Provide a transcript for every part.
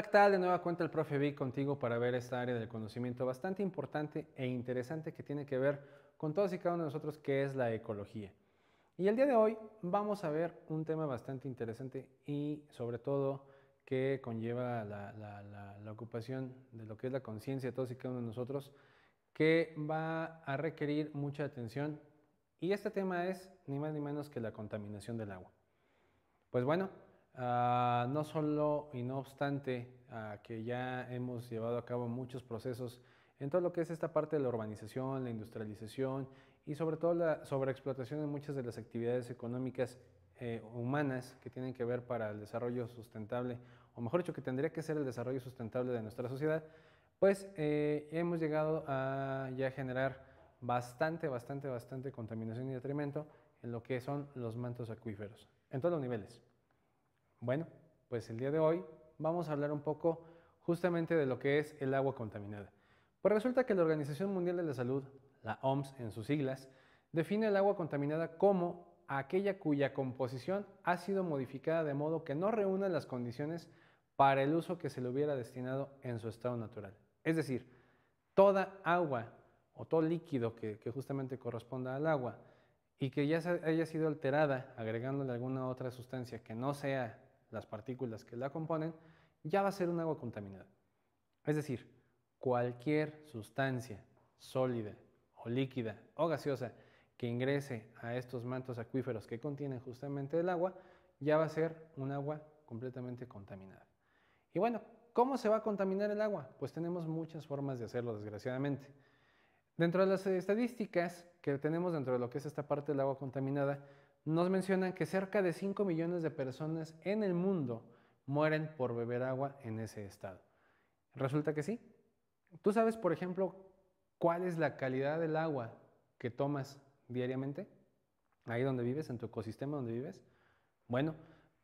de nueva cuenta el profe Vic contigo para ver esta área del conocimiento bastante importante e interesante que tiene que ver con todos y cada uno de nosotros, que es la ecología. Y el día de hoy vamos a ver un tema bastante interesante y sobre todo que conlleva la, la ocupación de lo que es la conciencia de todos y cada uno de nosotros, que va a requerir mucha atención. Y este tema es ni más ni menos que la contaminación del agua. Pues bueno, Ah, no solo y no obstante ah, que ya hemos llevado a cabo muchos procesos en todo lo que es esta parte de la urbanización, la industrialización y sobre todo la sobreexplotación de muchas de las actividades económicas eh, humanas que tienen que ver para el desarrollo sustentable, o mejor dicho, que tendría que ser el desarrollo sustentable de nuestra sociedad, pues eh, hemos llegado a ya generar bastante, bastante, bastante contaminación y detrimento en lo que son los mantos acuíferos, en todos los niveles. Bueno, pues el día de hoy vamos a hablar un poco justamente de lo que es el agua contaminada. Pues resulta que la Organización Mundial de la Salud, la OMS en sus siglas, define el agua contaminada como aquella cuya composición ha sido modificada de modo que no reúna las condiciones para el uso que se le hubiera destinado en su estado natural. Es decir, toda agua o todo líquido que, justamente corresponda al agua y que ya haya sido alterada agregándole alguna otra sustancia que no sea las partículas que la componen, ya va a ser un agua contaminada. Es decir, cualquier sustancia sólida o líquida o gaseosa que ingrese a estos mantos acuíferos que contienen justamente el agua, ya va a ser un agua completamente contaminada. Y bueno, ¿cómo se va a contaminar el agua? Pues tenemos muchas formas de hacerlo, desgraciadamente. Dentro de las estadísticas que tenemos dentro de lo que es esta parte del agua contaminada, nos mencionan que cerca de 5 millones de personas en el mundo mueren por beber agua en ese estado. Resulta que sí. ¿Tú sabes, por ejemplo, cuál es la calidad del agua que tomas diariamente? Ahí donde vives, en tu ecosistema donde vives. Bueno,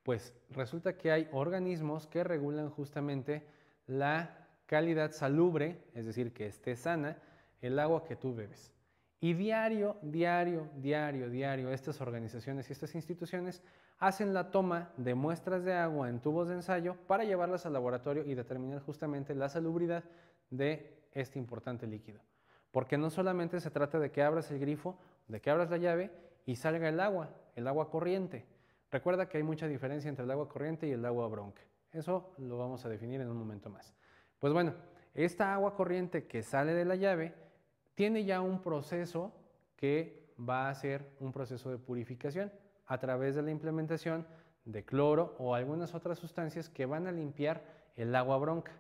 pues resulta que hay organismos que regulan justamente la calidad salubre, es decir, que esté sana el agua que tú bebes. Y diario, diario, diario, diario, estas organizaciones y estas instituciones hacen la toma de muestras de agua en tubos de ensayo para llevarlas al laboratorio y determinar justamente la salubridad de este importante líquido. Porque no solamente se trata de que abras el grifo, de que abras la llave y salga el agua, el agua corriente. Recuerda que hay mucha diferencia entre el agua corriente y el agua bronca. Eso lo vamos a definir en un momento más. Pues bueno, esta agua corriente que sale de la llave tiene ya un proceso que va a ser un proceso de purificación a través de la implementación de cloro o algunas otras sustancias que van a limpiar el agua bronca.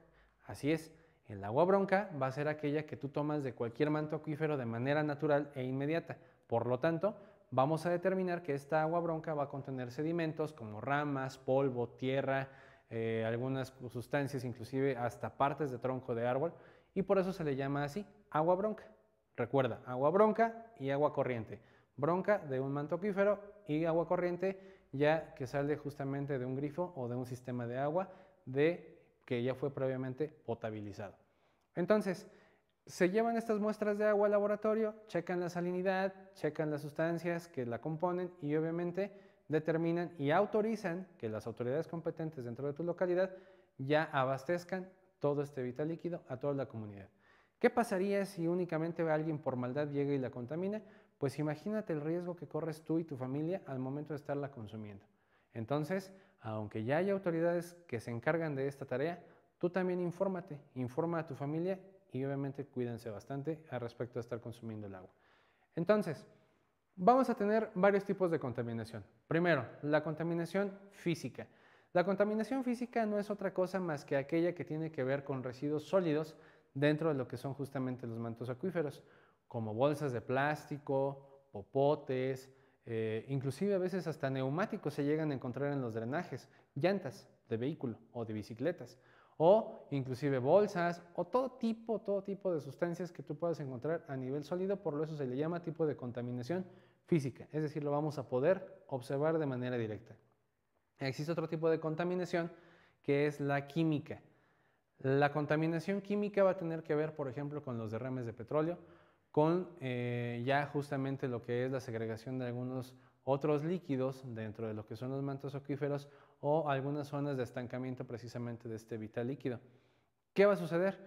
Así es, el agua bronca va a ser aquella que tú tomas de cualquier manto acuífero de manera natural e inmediata. Por lo tanto, vamos a determinar que esta agua bronca va a contener sedimentos como ramas, polvo, tierra, eh, algunas sustancias, inclusive hasta partes de tronco de árbol, y por eso se le llama así agua bronca. Recuerda, agua bronca y agua corriente. Bronca de un mantoquífero y agua corriente ya que sale justamente de un grifo o de un sistema de agua de que ya fue previamente potabilizado. Entonces, se llevan estas muestras de agua al laboratorio, checan la salinidad, checan las sustancias que la componen y obviamente determinan y autorizan que las autoridades competentes dentro de tu localidad ya abastezcan todo este vital líquido a toda la comunidad. ¿Qué pasaría si únicamente alguien por maldad llega y la contamina? Pues imagínate el riesgo que corres tú y tu familia al momento de estarla consumiendo. Entonces, aunque ya hay autoridades que se encargan de esta tarea, tú también infórmate, informa a tu familia y obviamente cuídense bastante al respecto de estar consumiendo el agua. Entonces, vamos a tener varios tipos de contaminación. Primero, la contaminación física. La contaminación física no es otra cosa más que aquella que tiene que ver con residuos sólidos dentro de lo que son justamente los mantos acuíferos, como bolsas de plástico, popotes, eh, inclusive a veces hasta neumáticos se llegan a encontrar en los drenajes, llantas de vehículo o de bicicletas, o inclusive bolsas o todo tipo, todo tipo de sustancias que tú puedas encontrar a nivel sólido, por lo eso se le llama tipo de contaminación física, es decir, lo vamos a poder observar de manera directa. Existe otro tipo de contaminación que es la química. La contaminación química va a tener que ver, por ejemplo, con los derrames de petróleo, con eh, ya justamente lo que es la segregación de algunos otros líquidos dentro de lo que son los mantos acuíferos o algunas zonas de estancamiento precisamente de este vital líquido. ¿Qué va a suceder?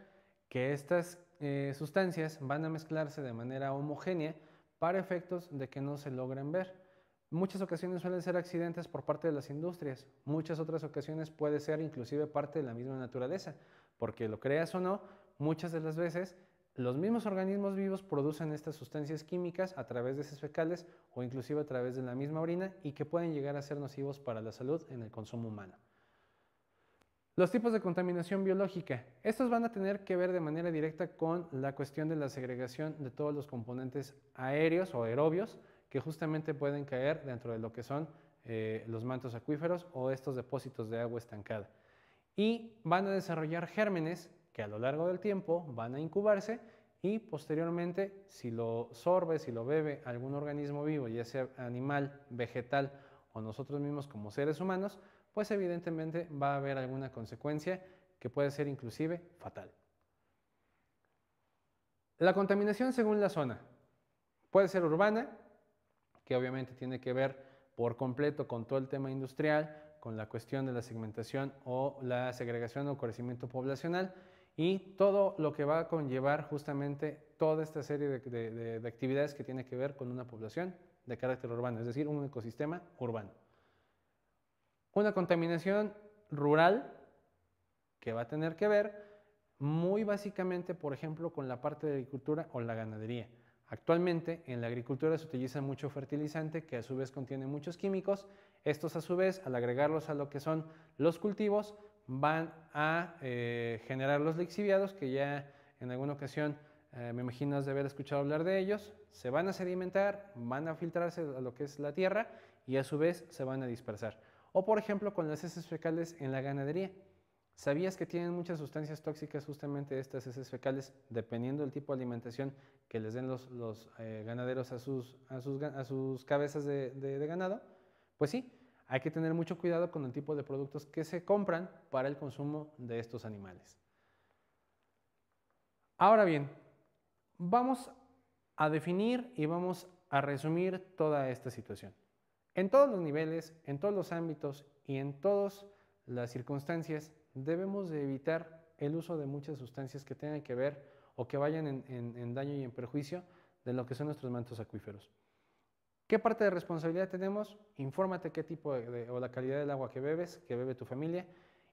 Que estas eh, sustancias van a mezclarse de manera homogénea para efectos de que no se logren ver. Muchas ocasiones suelen ser accidentes por parte de las industrias, muchas otras ocasiones puede ser inclusive parte de la misma naturaleza, porque lo creas o no, muchas de las veces los mismos organismos vivos producen estas sustancias químicas a través de esos fecales o inclusive a través de la misma orina y que pueden llegar a ser nocivos para la salud en el consumo humano. Los tipos de contaminación biológica. Estos van a tener que ver de manera directa con la cuestión de la segregación de todos los componentes aéreos o aerobios que justamente pueden caer dentro de lo que son eh, los mantos acuíferos o estos depósitos de agua estancada y van a desarrollar gérmenes que a lo largo del tiempo van a incubarse y posteriormente si lo sorbe, si lo bebe algún organismo vivo, ya sea animal, vegetal o nosotros mismos como seres humanos, pues evidentemente va a haber alguna consecuencia que puede ser inclusive fatal. La contaminación según la zona puede ser urbana, que obviamente tiene que ver por completo con todo el tema industrial, con la cuestión de la segmentación o la segregación o crecimiento poblacional y todo lo que va a conllevar justamente toda esta serie de, actividades que tiene que ver con una población de carácter urbano, es decir, un ecosistema urbano. Una contaminación rural que va a tener que ver muy básicamente, por ejemplo, con la parte de agricultura o la ganadería. Actualmente en la agricultura se utiliza mucho fertilizante que a su vez contiene muchos químicos. Estos a su vez, al agregarlos a lo que son los cultivos, van a eh, generar los lixiviados que ya en alguna ocasión eh, me imagino de haber escuchado hablar de ellos. Se van a sedimentar, van a filtrarse a lo que es la tierra y a su vez se van a dispersar. O por ejemplo con las heces fecales en la ganadería. ¿Sabías que tienen muchas sustancias tóxicas justamente estas heces fecales, dependiendo del tipo de alimentación que les den los, eh, ganaderos a sus, cabezas de, de ganado? Pues sí, hay que tener mucho cuidado con el tipo de productos que se compran para el consumo de estos animales. Ahora bien, vamos a definir y vamos a resumir toda esta situación. En todos los niveles, en todos los ámbitos y en todos las circunstancias, debemos de evitar el uso de muchas sustancias que tengan que ver o que vayan en, daño y en perjuicio de lo que son nuestros mantos acuíferos. ¿Qué parte de responsabilidad tenemos? Infórmate qué tipo o la calidad del agua que bebes, que bebe tu familia.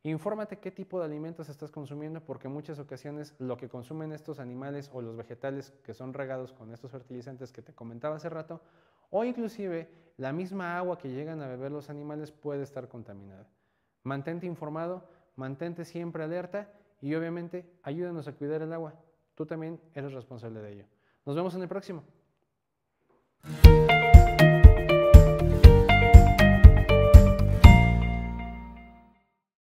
Infórmate qué tipo de alimentos estás consumiendo porque en muchas ocasiones lo que consumen estos animales o los vegetales que son regados con estos fertilizantes que te comentaba hace rato o inclusive la misma agua que llegan a beber los animales puede estar contaminada. Mantente informado, mantente siempre alerta y obviamente ayúdanos a cuidar el agua. Tú también eres responsable de ello. Nos vemos en el próximo.